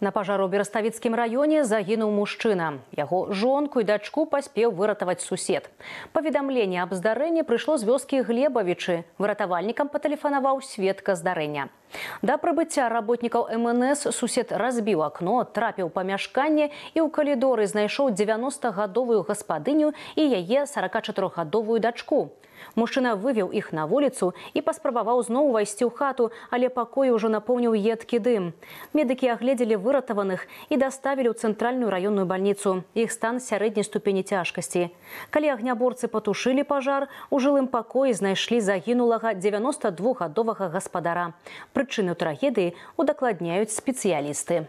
На пажару бераставіцкім раёне загінуў мужчына. Яго жонку і дачку паспеў выратаваць сусед. Паведамленне аб здарэнні прыйшло з вёскі Глебавічы. Выратавальнікам патэлефанаваў сведка здарэння. До прибытия работников МНС сусед разбіў акно, трапіў памяшканне і ў калідоры знайшоў 90гадовую гаспадыню и яе 44гадовую дачку. Мужчына вывеў іх на улицу и паспрабаваў снова войти в хату, але пакой уже наполнил едкий дым. Медики оглядели выратаваных и доставили в центральную районную больницу. Их стан сярэдняй ступені цяжкасці. Калі агняборцы потушили пожар, у жылым пакоі знайшлі загінулага 92гадовага господара. Прычым прычыну трагедии удакладняюць специалисты.